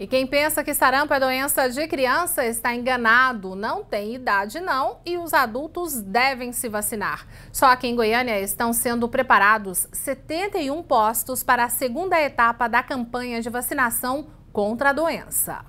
E quem pensa que sarampo é doença de criança está enganado, não tem idade não e os adultos devem se vacinar. Só que em Goiânia estão sendo preparados 71 postos para a segunda etapa da campanha de vacinação contra a doença.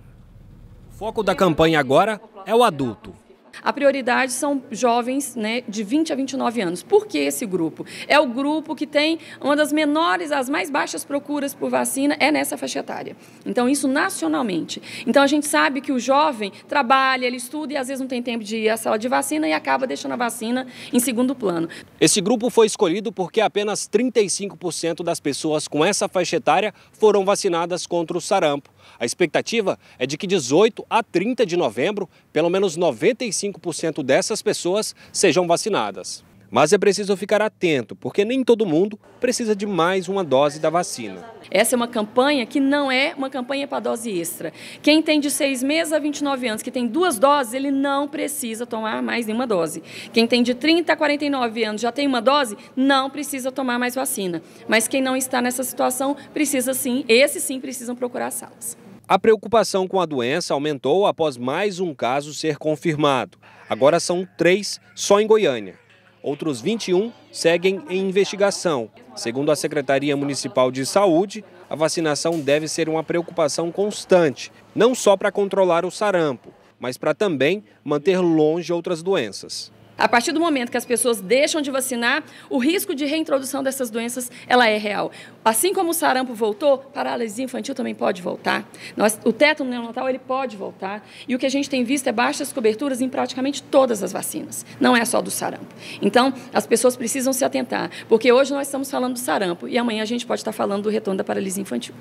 O foco da campanha agora é o adulto. A prioridade são jovens né, de 20 a 29 anos. Por que esse grupo? É o grupo que tem uma das menores, as mais baixas procuras por vacina, é nessa faixa etária. Então, isso nacionalmente. Então, a gente sabe que o jovem trabalha, ele estuda e às vezes não tem tempo de ir à sala de vacina e acaba deixando a vacina em segundo plano. Esse grupo foi escolhido porque apenas 35% das pessoas com essa faixa etária foram vacinadas contra o sarampo. A expectativa é de que 18 a 30 de novembro, pelo menos 95% dessas pessoas sejam vacinadas. Mas é preciso ficar atento, porque nem todo mundo precisa de mais uma dose da vacina. Essa é uma campanha que não é uma campanha para dose extra. Quem tem de 6 meses a 29 anos, que tem duas doses, ele não precisa tomar mais nenhuma dose. Quem tem de 30 a 49 anos, já tem uma dose, não precisa tomar mais vacina. Mas quem não está nessa situação, precisa sim, esses sim precisam procurar salas. A preocupação com a doença aumentou após mais um caso ser confirmado. Agora são três só em Goiânia. Outros 21 seguem em investigação. Segundo a Secretaria Municipal de Saúde, a vacinação deve ser uma preocupação constante, não só para controlar o sarampo, mas para também manter longe outras doenças. A partir do momento que as pessoas deixam de vacinar, o risco de reintrodução dessas doenças ela é real. Assim como o sarampo voltou, paralisia infantil também pode voltar. Nós, o teto neonatal ele pode voltar. E o que a gente tem visto é baixas coberturas em praticamente todas as vacinas. Não é só do sarampo. Então, as pessoas precisam se atentar, porque hoje nós estamos falando do sarampo e amanhã a gente pode estar falando do retorno da paralisia infantil.